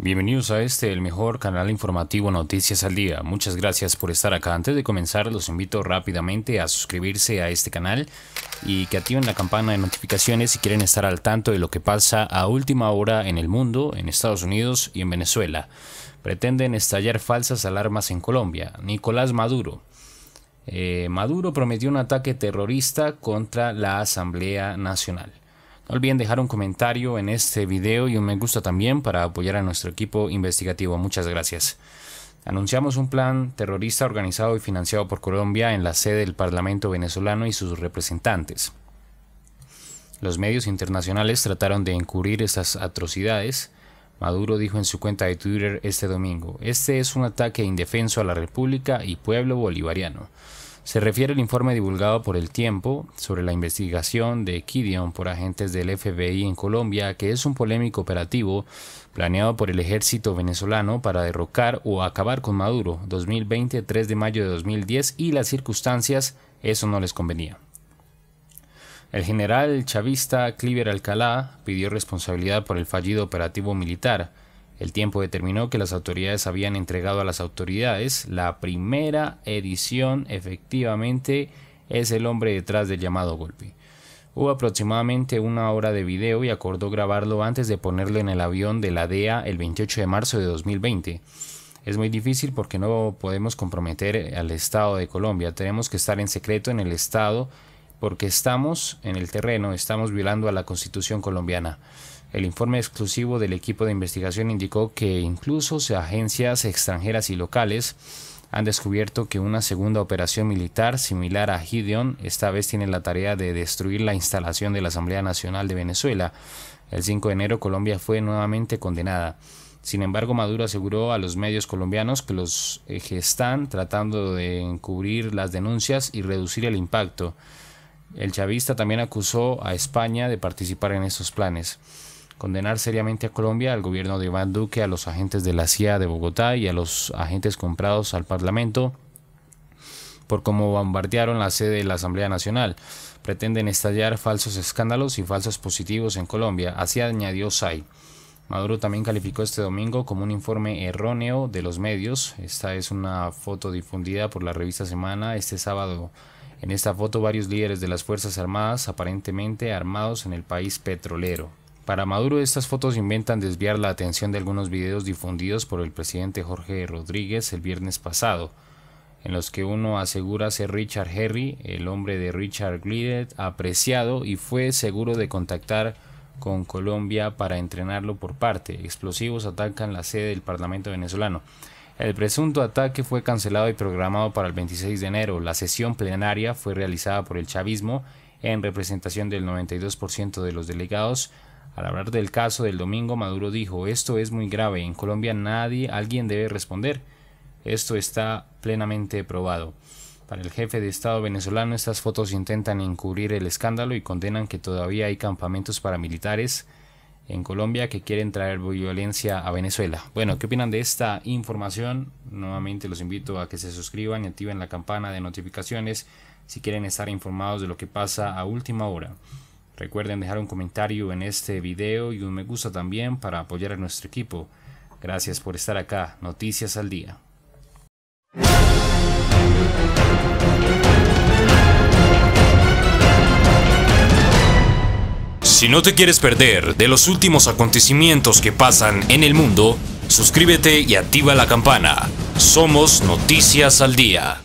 Bienvenidos a este, el mejor canal informativo Noticias al Día. Muchas gracias por estar acá. Antes de comenzar, los invito rápidamente a suscribirse a este canal y que activen la campana de notificaciones si quieren estar al tanto de lo que pasa a última hora en el mundo, en Estados Unidos y en Venezuela. Pretenden estallar falsas alarmas en Colombia. Nicolás Maduro. Eh, Maduro prometió un ataque terrorista contra la Asamblea Nacional. No olviden dejar un comentario en este video y un me gusta también para apoyar a nuestro equipo investigativo. Muchas gracias. Anunciamos un plan terrorista organizado y financiado por Colombia en la sede del Parlamento venezolano y sus representantes. Los medios internacionales trataron de encubrir estas atrocidades. Maduro dijo en su cuenta de Twitter este domingo, este es un ataque indefenso a la República y pueblo bolivariano. Se refiere el informe divulgado por El Tiempo sobre la investigación de Kidion por agentes del FBI en Colombia, que es un polémico operativo planeado por el ejército venezolano para derrocar o acabar con Maduro 2020, 3 de mayo de 2010 y las circunstancias, eso no les convenía. El general chavista Cliver Alcalá pidió responsabilidad por el fallido operativo militar, el tiempo determinó que las autoridades habían entregado a las autoridades la primera edición. Efectivamente, es el hombre detrás del llamado golpe. Hubo aproximadamente una hora de video y acordó grabarlo antes de ponerlo en el avión de la DEA el 28 de marzo de 2020. Es muy difícil porque no podemos comprometer al Estado de Colombia. Tenemos que estar en secreto en el Estado porque estamos en el terreno, estamos violando a la Constitución colombiana. El informe exclusivo del equipo de investigación indicó que incluso agencias extranjeras y locales han descubierto que una segunda operación militar similar a Gideon esta vez tiene la tarea de destruir la instalación de la Asamblea Nacional de Venezuela. El 5 de enero Colombia fue nuevamente condenada. Sin embargo, Maduro aseguró a los medios colombianos que los eh, que están tratando de encubrir las denuncias y reducir el impacto. El chavista también acusó a España de participar en estos planes condenar seriamente a Colombia, al gobierno de Iván Duque, a los agentes de la CIA de Bogotá y a los agentes comprados al Parlamento por cómo bombardearon la sede de la Asamblea Nacional. Pretenden estallar falsos escándalos y falsos positivos en Colombia, así añadió Say. Maduro también calificó este domingo como un informe erróneo de los medios. Esta es una foto difundida por la revista Semana este sábado. En esta foto varios líderes de las Fuerzas Armadas aparentemente armados en el país petrolero. Para Maduro estas fotos inventan desviar la atención de algunos videos difundidos por el presidente Jorge Rodríguez el viernes pasado, en los que uno asegura ser Richard Herry, el hombre de Richard Glidet, apreciado y fue seguro de contactar con Colombia para entrenarlo por parte. Explosivos atacan la sede del Parlamento venezolano. El presunto ataque fue cancelado y programado para el 26 de enero. La sesión plenaria fue realizada por el chavismo en representación del 92% de los delegados al hablar del caso del domingo, Maduro dijo, esto es muy grave, en Colombia nadie, alguien debe responder. Esto está plenamente probado. Para el jefe de Estado venezolano, estas fotos intentan encubrir el escándalo y condenan que todavía hay campamentos paramilitares en Colombia que quieren traer violencia a Venezuela. Bueno, ¿qué opinan de esta información? Nuevamente los invito a que se suscriban y activen la campana de notificaciones si quieren estar informados de lo que pasa a última hora. Recuerden dejar un comentario en este video y un me gusta también para apoyar a nuestro equipo. Gracias por estar acá. Noticias al día. Si no te quieres perder de los últimos acontecimientos que pasan en el mundo, suscríbete y activa la campana. Somos Noticias al Día.